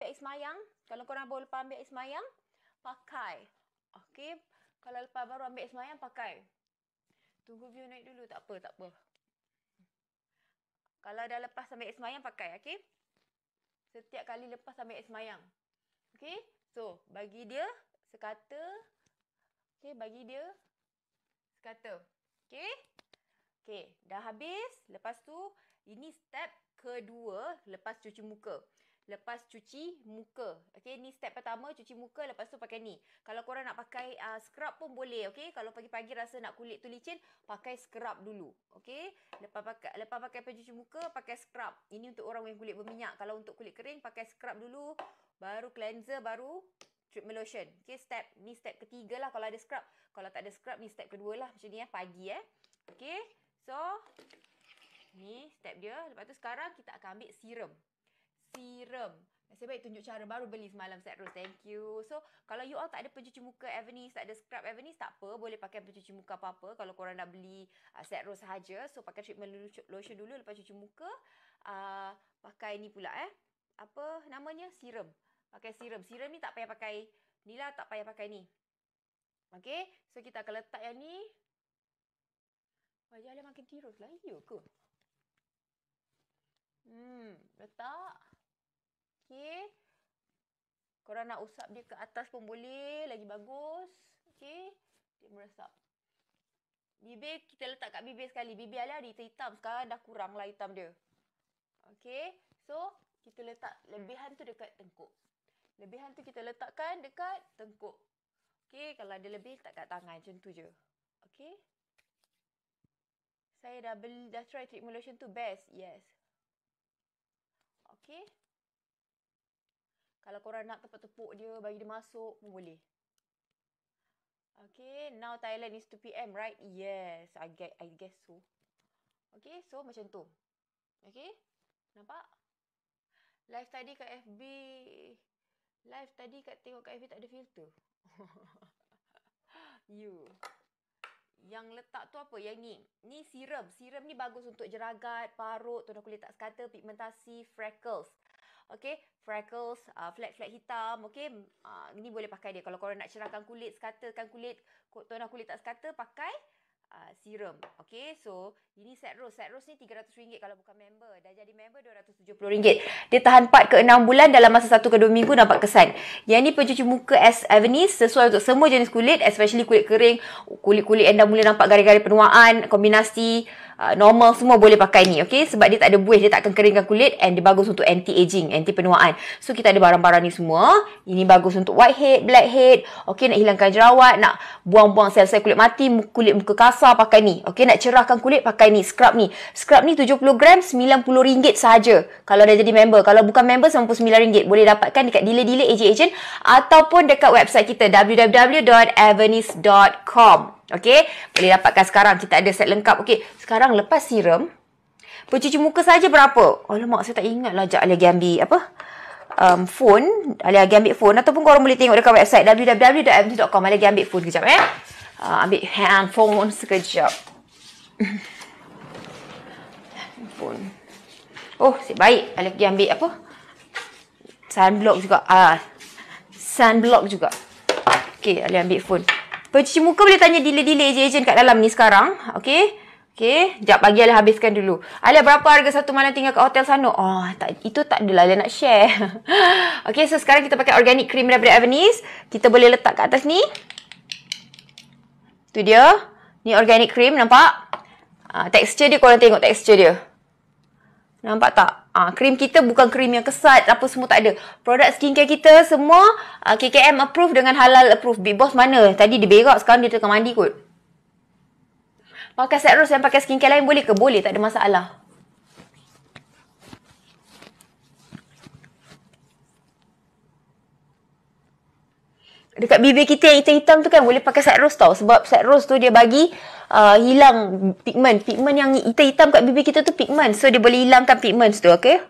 ambil air kalau korang baru lepas ambil air pakai. Okey, kalau lepas baru ambil air semayang, pakai. Tunggu view naik dulu, tak apa, tak apa. Kalau dah lepas ambil air semayang, pakai, okey. Setiap kali lepas ambil air semayang. Okey, so bagi dia sekata. Okey, bagi dia sekata. Okey, okay, dah habis. Lepas tu, ini step kedua lepas cuci muka lepas cuci muka. Okay, ni step pertama cuci muka lepas tu pakai ni. Kalau korang nak pakai uh, scrub pun boleh. Okay, kalau pagi-pagi rasa nak kulit tu licin, pakai scrub dulu. Okay, lepas pakai, lepas pakai pencuci muka, pakai scrub. Ini untuk orang yang kulit berminyak. Kalau untuk kulit kering, pakai scrub dulu. Baru cleanser, baru treatment lotion. Okay, step. Ni step ketiga lah kalau ada scrub. Kalau tak ada scrub, ni step kedua lah. Macam ni eh, pagi eh. Okay, so ni step dia. Lepas tu sekarang kita akan ambil serum serum. Nasib baik tunjuk cara baru beli semalam set rose. Thank you. So, kalau you all tak ada pencuci muka Avenis, tak ada scrub Avenis, tak apa. Boleh pakai pencuci muka apa-apa kalau korang dah beli uh, set rose sahaja. So, pakai treatment lotion dulu lepas cuci muka. Uh, pakai ni pula eh. Apa namanya? Serum. Pakai serum. Serum ni tak payah pakai ni lah. Tak payah pakai ni. Okay. So, kita akan letak yang ni. Wajah Alia makin tirus lah. Iyuh ke? Hmm, letak. Okey. Korang nak usap dia ke atas pun boleh. Lagi bagus. Okey. Dia meresap. Bibir kita letak kat bibir sekali. Bibir alih ada hitam. Sekarang dah kurang lah hitam dia. Okey. So, kita letak lebihan tu dekat tengkuk. Lebihan tu kita letakkan dekat tengkuk. Okey. Kalau ada lebih, letak kat tangan. Macam tu je. Okey. Saya dah beli, dah try treatment lotion tu. Best. Yes. Okey kalau korang nak tempat tepuk dia, bagi dia masuk pun boleh. Okay, now Thailand is 2pm, right? Yes, I get, I guess so. Okay, so macam tu. Okay, nampak? Live tadi kat FB. Live tadi kat tengok kat FB tak ada filter. you. Yang letak tu apa? Yang ni. Ni serum. Serum ni bagus untuk jeragat, parut, tonal kulit tak sekata, pigmentasi, freckles. Okay, freckles, flat-flat uh, hitam. Okay, uh, ni boleh pakai dia. Kalau korang nak cerahkan kulit, sekatakan kulit, tonah kulit tak sekata, pakai uh, serum. Okay, so ini set rose. Set rose ni RM300 kalau bukan member. Dah jadi member RM270. Dia tahan part ke-6 bulan dalam masa satu ke dua minggu nampak kesan. Yang ni pencuci muka S Avenis sesuai untuk semua jenis kulit. Especially kulit kering, kulit-kulit anda mula nampak gari-gari penuaan, kombinasi. Uh, normal semua boleh pakai ni okay? sebab dia tak ada buih dia tak akan keringkan kulit and dia bagus untuk anti aging anti penuaan so kita ada barang-barang ni semua ini bagus untuk whitehead blackhead okay, nak hilangkan jerawat nak buang-buang sel-sel kulit mati kulit muka kasar pakai ni okay, nak cerahkan kulit pakai ni scrub ni scrub ni 70 gram RM90 saja. kalau dah jadi member kalau bukan member RM99 boleh dapatkan dekat dealer-dealer agent-agent ataupun dekat website kita www.avenis.com Okay, boleh dapatkan sekarang. Kita ada set lengkap. Okay, sekarang lepas serum, pencuci muka saja berapa? Oh, lemak saya tak ingat lah. Sekejap lagi ambil apa? Um, phone. Alia lagi ambil phone. Ataupun korang boleh tengok dekat website www.mt.com. Alia lagi ambil phone sekejap eh. Uh, ambil handphone sekejap. handphone. Oh, sip baik. Alia lagi ambil apa? Sunblock juga. Ah, uh, sunblock juga. Okay, Alia ambil phone. Pencuci muka boleh tanya delay-delay je ejen kat dalam ni sekarang. Okay. Okay. Sekejap pagi Alia habiskan dulu. Alia berapa harga satu malam tinggal kat hotel sana? Oh, tak, itu tak adalah Alia nak share. okay. So sekarang kita pakai organic cream daripada Avenis. Kita boleh letak kat atas ni. Tu dia. Ni organic cream nampak? Uh, texture dia korang tengok texture dia. Nampak tak? Ah, krim kita bukan krim yang kesat, apa semua tak ada. Produk skincare kita semua uh, ah, KKM approve dengan halal approve. Big Boss mana? Tadi dia berak, sekarang dia tengah mandi kot. Pakai set rose yang pakai skincare lain boleh ke? Boleh, tak ada masalah. dekat bibir kita yang hitam-hitam tu kan boleh pakai set rose tau sebab set rose tu dia bagi uh, hilang pigment pigment yang hitam-hitam kat bibir kita tu pigment so dia boleh hilangkan pigment tu okey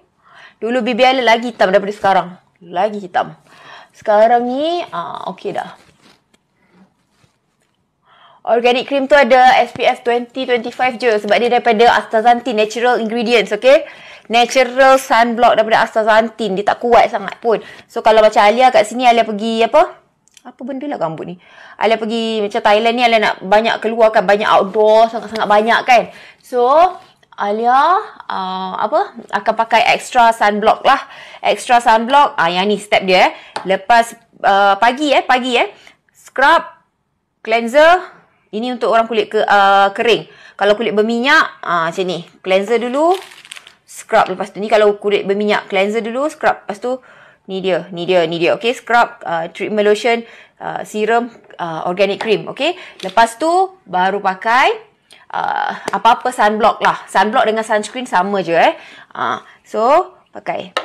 dulu bibir ala lagi hitam daripada sekarang lagi hitam sekarang ni ah uh, okey dah Organic cream tu ada SPF 20 25 je sebab dia daripada astaxanthin natural ingredients okey natural sunblock daripada astaxanthin dia tak kuat sangat pun so kalau macam Alia kat sini Alia pergi apa apa benda lah rambut ni. Alah pergi macam Thailand ni Alah nak banyak keluar kan. Banyak outdoor sangat-sangat banyak kan. So Alia uh, apa akan pakai extra sunblock lah. Extra sunblock. Ah uh, yang ni step dia eh. Lepas uh, pagi eh, pagi eh. Scrub cleanser ini untuk orang kulit ke, uh, kering. Kalau kulit berminyak, ah uh, macam ni. Cleanser dulu, scrub lepas tu. Ni kalau kulit berminyak, cleanser dulu, scrub lepas tu ni dia, ni dia, ni dia. Okay, scrub, uh, treatment lotion, uh, serum, uh, organic cream. Okay, lepas tu baru pakai uh, apa-apa sunblock lah. Sunblock dengan sunscreen sama je eh. Uh, so, pakai.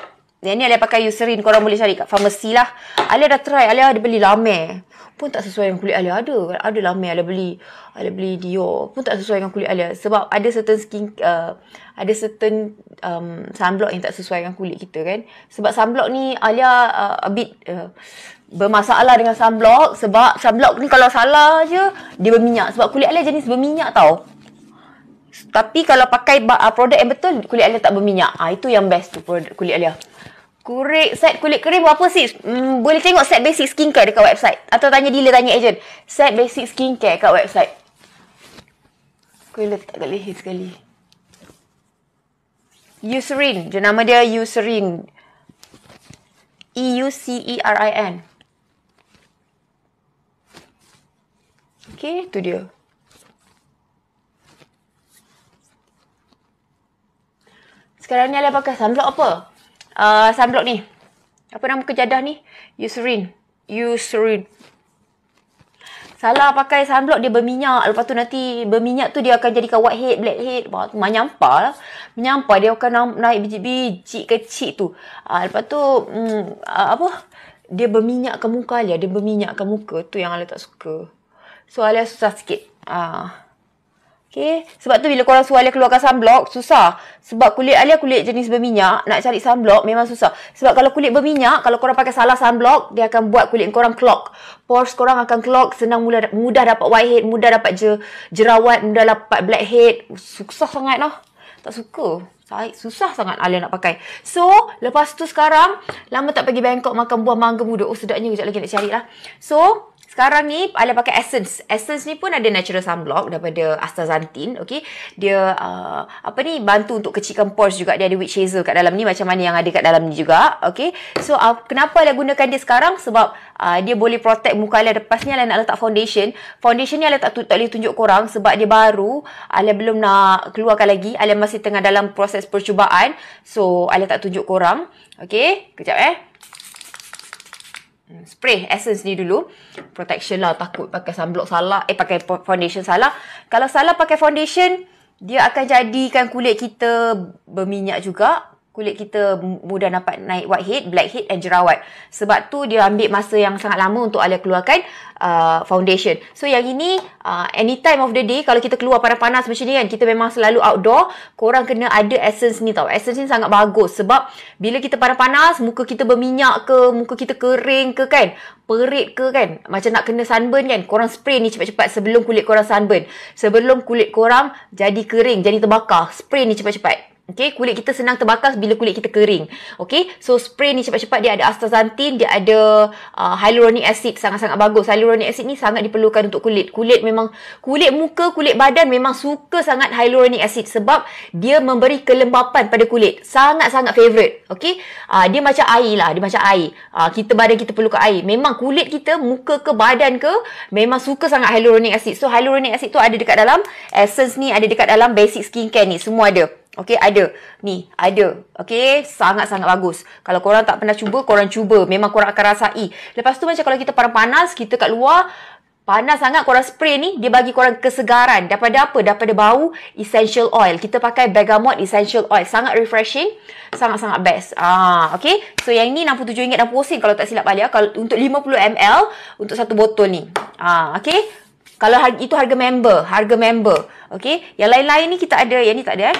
Yang ni Alia pakai Eucerin. Korang boleh cari kat farmasi lah. Alia dah try. Alia ada beli lame. Pun tak sesuai dengan kulit Alia. Ada. Ada lame Alia beli. Alia beli Dior. Pun tak sesuai dengan kulit Alia. Sebab ada certain skin... Uh, ada certain um, sunblock yang tak sesuai dengan kulit kita kan. Sebab sunblock ni Alia uh, a bit... Uh, bermasalah dengan sunblock sebab sunblock ni kalau salah je dia berminyak sebab kulit Alia jenis berminyak tau tapi kalau pakai produk yang betul kulit Alia tak berminyak ah itu yang best tu produk kulit Alia Kurik set kulit kering apa sih? Hmm, boleh tengok set basic skincare dekat website atau tanya dealer tanya agent. Set basic skincare kat website. Kuih letak kat leher sekali. Eucerin. Je nama dia Eucerin. E-U-C-E-R-I-N. Okay, tu dia. Sekarang ni Alia pakai sunblock apa? uh, sunblock ni. Apa nama kejadah ni? Eucerin. Eucerin. Salah pakai sunblock dia berminyak. Lepas tu nanti berminyak tu dia akan jadikan whitehead, blackhead. Lepas tu menyampah lah. Menyampah dia akan naik biji-biji kecil tu. Uh, lepas tu um, apa? Dia berminyak ke muka Alia. Dia berminyak ke muka. Tu yang Alia tak suka. So Alia susah sikit. Uh, Okay. Sebab tu bila korang suruh Alia keluarkan sunblock, susah. Sebab kulit Alia kulit jenis berminyak, nak cari sunblock memang susah. Sebab kalau kulit berminyak, kalau korang pakai salah sunblock, dia akan buat kulit korang clog. Pores korang akan clog, senang mula, mudah dapat whitehead, mudah dapat je, jerawat, mudah dapat blackhead. Susah sangat lah. Tak suka. Susah sangat Alia nak pakai. So, lepas tu sekarang, lama tak pergi Bangkok makan buah mangga muda. Oh, sedapnya. Sekejap lagi nak cari lah. So, sekarang ni ala pakai essence. Essence ni pun ada natural sunblock daripada astazantin okay Dia uh, apa ni bantu untuk kecilkan pores juga. Dia ada witch hazel kat dalam ni macam mana yang ada kat dalam ni juga, okay So uh, kenapa ala gunakan dia sekarang? Sebab uh, dia boleh protect muka ala lepas ni ala nak letak foundation. Foundation ni ala tak, tak boleh tunjuk korang sebab dia baru. Ala belum nak keluarkan lagi. Ala masih tengah dalam proses percubaan. So ala tak tunjuk korang. okay kejap eh. Hmm, spray essence ni dulu protection lah takut pakai sunblock salah eh pakai foundation salah kalau salah pakai foundation dia akan jadikan kulit kita berminyak juga kulit kita mudah dapat naik whitehead, blackhead and jerawat. Sebab tu dia ambil masa yang sangat lama untuk Alia keluarkan uh, foundation. So yang ini uh, anytime of the day kalau kita keluar pada panas macam ni kan, kita memang selalu outdoor, korang kena ada essence ni tau. Essence ni sangat bagus sebab bila kita pada panas muka kita berminyak ke, muka kita kering ke kan, perit ke kan, macam nak kena sunburn kan, korang spray ni cepat-cepat sebelum kulit korang sunburn. Sebelum kulit korang jadi kering, jadi terbakar, spray ni cepat-cepat. Okay, kulit kita senang terbakar bila kulit kita kering. Okay, so spray ni cepat-cepat dia ada astaxanthin, dia ada uh, hyaluronic acid sangat-sangat bagus. Hyaluronic acid ni sangat diperlukan untuk kulit. Kulit memang, kulit muka, kulit badan memang suka sangat hyaluronic acid sebab dia memberi kelembapan pada kulit. Sangat-sangat favourite. Okay, uh, dia macam air lah, dia macam air. Uh, kita badan kita perlukan air. Memang kulit kita, muka ke, badan ke, memang suka sangat hyaluronic acid. So, hyaluronic acid tu ada dekat dalam essence ni, ada dekat dalam basic skincare ni, semua ada. Okay, ada. Ni, ada. Okay, sangat-sangat bagus. Kalau korang tak pernah cuba, korang cuba. Memang korang akan rasai. Lepas tu macam kalau kita panas-panas, kita kat luar, Panas sangat korang spray ni, dia bagi korang kesegaran. Daripada apa? Daripada bau essential oil. Kita pakai bergamot essential oil. Sangat refreshing. Sangat-sangat best. Ah, okay. So yang ni RM67.60 kalau tak silap balik. Ah. Kalau, untuk 50ml untuk satu botol ni. Ah, okay. Kalau itu harga member. Harga member. Okay. Yang lain-lain ni kita ada. Yang ni tak ada eh.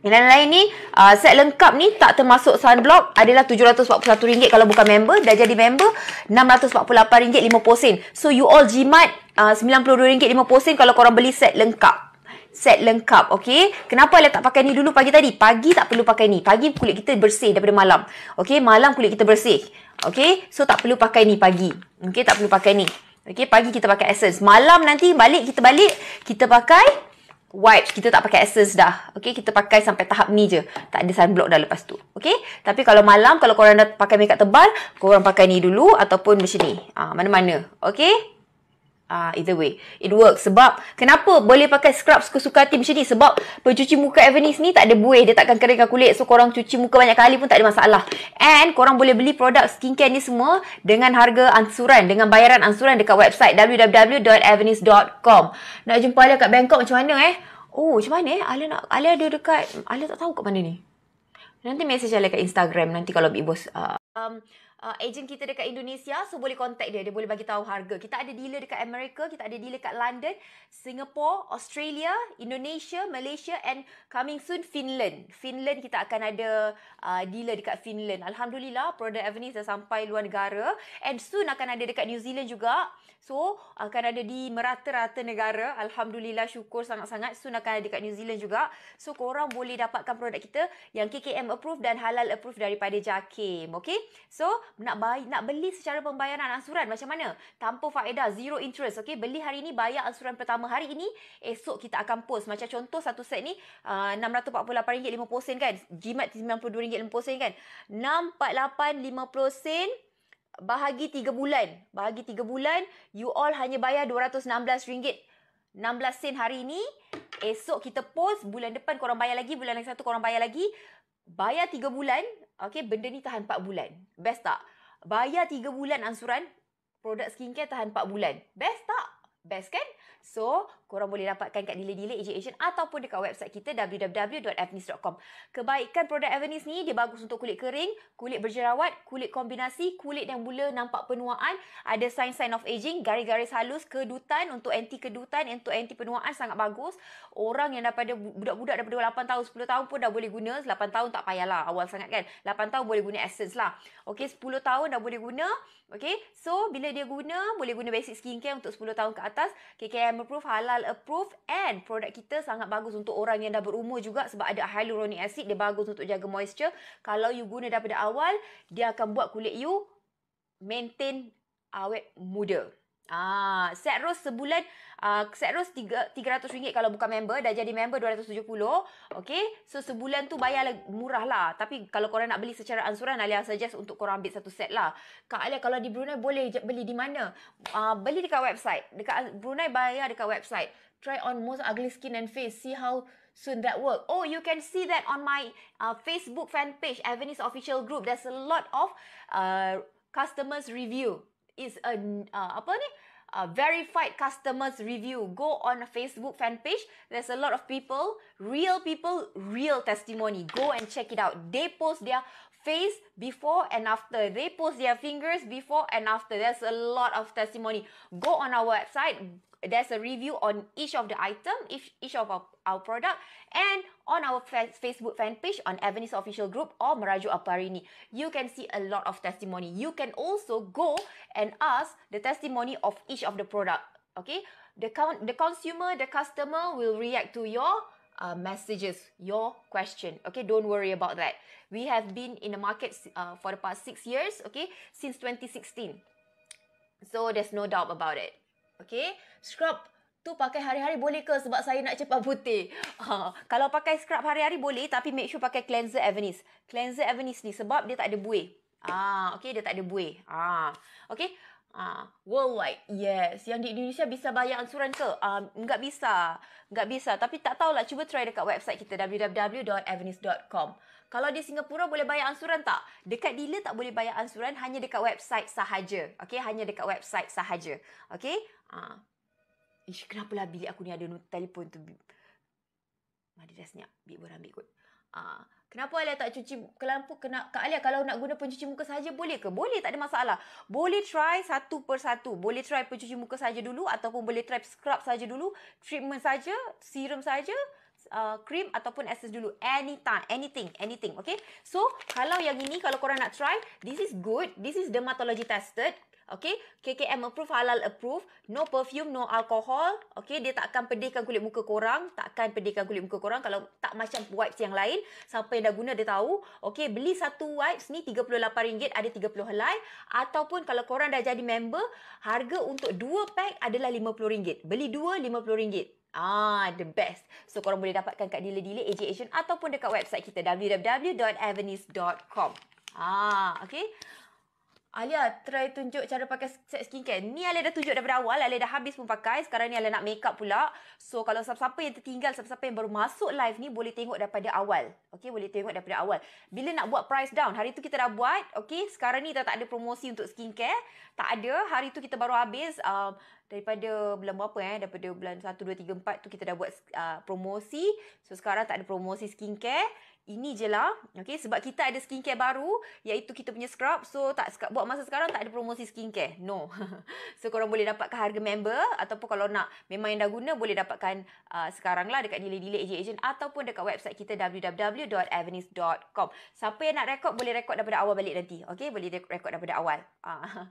Yang lain-lain ni uh, Set lengkap ni Tak termasuk sunblock Adalah RM741 Kalau bukan member Dah jadi member RM648.50 So you all jimat RM92.50 uh, Kalau korang beli set lengkap Set lengkap Okay Kenapa Alah tak pakai ni dulu pagi tadi Pagi tak perlu pakai ni Pagi kulit kita bersih Daripada malam Okay Malam kulit kita bersih Okay So tak perlu pakai ni pagi Okay Tak perlu pakai ni Okay Pagi kita pakai essence Malam nanti balik Kita balik Kita pakai wipes kita tak pakai essence dah. Okay, kita pakai sampai tahap ni je. Tak ada sunblock dah lepas tu. Okay, tapi kalau malam, kalau korang nak pakai makeup tebal, korang pakai ni dulu ataupun macam ni. Ah, mana-mana. Okay, Ah, uh, either way, it works. Sebab kenapa boleh pakai scrub suka-suka hati macam ni? Sebab pencuci muka Avenue ni tak ada buih. Dia takkan keringkan kulit. So, korang cuci muka banyak kali pun tak ada masalah. And korang boleh beli produk skincare ni semua dengan harga ansuran. Dengan bayaran ansuran dekat website www.avenis.com. Nak jumpa Alia kat Bangkok macam mana eh? Oh, macam mana eh? Alia, nak, Alia ada dekat... Alia tak tahu kat mana ni. Nanti message Alia kat Instagram. Nanti kalau Big Boss... Uh, um, uh, agent kita dekat Indonesia so boleh contact dia dia boleh bagi tahu harga kita ada dealer dekat Amerika kita ada dealer dekat London Singapore Australia Indonesia Malaysia and coming soon Finland Finland kita akan ada uh, dealer dekat Finland alhamdulillah product Avenue dah sampai luar negara and soon akan ada dekat New Zealand juga so akan ada di merata-rata negara alhamdulillah syukur sangat-sangat soon akan ada dekat New Zealand juga so korang boleh dapatkan produk kita yang KKM approve dan halal approve daripada JAKIM okay so nak bayi, nak beli secara pembayaran ansuran macam mana? Tanpa faedah, zero interest. Okey, beli hari ini bayar ansuran pertama hari ini, esok kita akan post. Macam contoh satu set ni ah, uh, RM648.50 kan? Jimat RM92.50 kan? RM648.50 bahagi tiga bulan. Bahagi tiga bulan, you all hanya bayar dua ratus enam belas ringgit enam belas sen hari ini esok kita post, bulan depan korang bayar lagi, bulan lagi satu korang bayar lagi. Bayar tiga bulan, Okay, benda ni tahan 4 bulan. Best tak? Bayar 3 bulan ansuran, produk skincare tahan 4 bulan. Best tak? Best kan? So, korang boleh dapatkan kat dealer-dealer agent agent ataupun dekat website kita www.avenis.com. Kebaikan produk Avenis ni, dia bagus untuk kulit kering, kulit berjerawat, kulit kombinasi, kulit yang mula nampak penuaan, ada sign-sign of aging, garis-garis halus, kedutan untuk anti kedutan, untuk anti penuaan sangat bagus. Orang yang daripada budak-budak daripada 8 tahun, 10 tahun pun dah boleh guna. 8 tahun tak payahlah, awal sangat kan. 8 tahun boleh guna essence lah. Okay, 10 tahun dah boleh guna. Okay, so bila dia guna, boleh guna basic skincare untuk 10 tahun ke atas. KKM dan approve halal approve and produk kita sangat bagus untuk orang yang dah berumur juga sebab ada hyaluronic acid dia bagus untuk jaga moisture kalau you guna daripada awal dia akan buat kulit you maintain awet muda Ah, set rose sebulan uh, set rose 300 ringgit kalau bukan member dah jadi member 270. Okay, so sebulan tu bayar murah lah. Tapi kalau korang nak beli secara ansuran, Alia suggest untuk korang ambil satu set lah. Kak Alia kalau di Brunei boleh beli di mana? Ah, uh, beli dekat website. Dekat Brunei bayar dekat website. Try on most ugly skin and face. See how soon that work. Oh, you can see that on my uh, Facebook fan page, Avenis Official Group. There's a lot of uh, customers review. is a uh, apa ni uh, uh, verified customers review. Go on a Facebook fan page. There's a lot of people, real people, real testimony. Go and check it out. They post their face before and after. They post their fingers before and after. There's a lot of testimony. Go on our website, there's a review on each of the item, each, each of our, our product, and on our Facebook fan page on Avenues Official Group or Meraju Aparini. You can see a lot of testimony. You can also go and ask the testimony of each of the product. Okay, the con the consumer, the customer will react to your uh, messages, your question. Okay, don't worry about that. We have been in the market uh, for the past six years. Okay, since 2016. So there's no doubt about it. Okay. Scrub tu pakai hari-hari boleh ke sebab saya nak cepat putih? Ha. Kalau pakai scrub hari-hari boleh tapi make sure pakai cleanser Avenice. Cleanser Avenice ni sebab dia tak ada buih. Ah, okay, dia tak ada buih. Ah, okay. Ah, uh, worldwide. Yes, yang di Indonesia bisa bayar ansuran ke? Ah, uh, enggak bisa. Enggak bisa, tapi tak tahulah cuba try dekat website kita www.avenis.com. Kalau di Singapura boleh bayar ansuran tak? Dekat dealer tak boleh bayar ansuran, hanya dekat website sahaja. Okey, hanya dekat website sahaja. Okey? Ah. Uh. Ish, lah, bilik aku ni ada telefon tu. Mari dah senyap. Bik berambil kot. Ah. Uh. Kenapa Alia tak cuci kelampu? Kena, Kak Alia kalau nak guna pencuci muka saja boleh ke? Boleh tak ada masalah. Boleh try satu persatu. Boleh try pencuci muka saja dulu ataupun boleh try scrub saja dulu. Treatment saja, serum saja, uh, cream ataupun essence dulu. Anytime, anything, anything. Okay? So, kalau yang ini kalau korang nak try, this is good. This is dermatology tested. Okay, KKM approve, halal approve. No perfume, no alcohol. Okay, dia tak akan pedihkan kulit muka korang. Tak akan pedihkan kulit muka korang. Kalau tak macam wipes yang lain. Siapa yang dah guna, dia tahu. Okay, beli satu wipes ni RM38, ada 30 helai. Ataupun kalau korang dah jadi member, harga untuk dua pack adalah RM50. Beli dua, RM50. Ah, the best. So korang boleh dapatkan kat dealer-dealer AJ Asian ataupun dekat website kita www.avenis.com. Ah, okay. Alia try tunjuk cara pakai set skincare. Ni Alia dah tunjuk daripada awal. Alia dah habis pun pakai. Sekarang ni Alia nak makeup pula. So kalau siapa-siapa yang tertinggal, siapa-siapa yang baru masuk live ni boleh tengok daripada awal. Okay, boleh tengok daripada awal. Bila nak buat price down, hari tu kita dah buat. Okay, sekarang ni dah tak ada promosi untuk skincare. Tak ada. Hari tu kita baru habis. Um, daripada bulan berapa eh? Daripada bulan 1, 2, 3, 4 tu kita dah buat uh, promosi. So sekarang tak ada promosi skincare. Ini je lah. Okay, sebab kita ada skincare baru. Iaitu kita punya scrub. So, tak buat masa sekarang tak ada promosi skincare. No. so, korang boleh dapatkan harga member. Ataupun kalau nak memang yang dah guna. Boleh dapatkan uh, sekarang lah. Dekat dili dili agent-agent. Ataupun dekat website kita www.avenis.com Siapa yang nak rekod boleh rekod daripada awal balik nanti. Okay, boleh rekod daripada awal. Uh.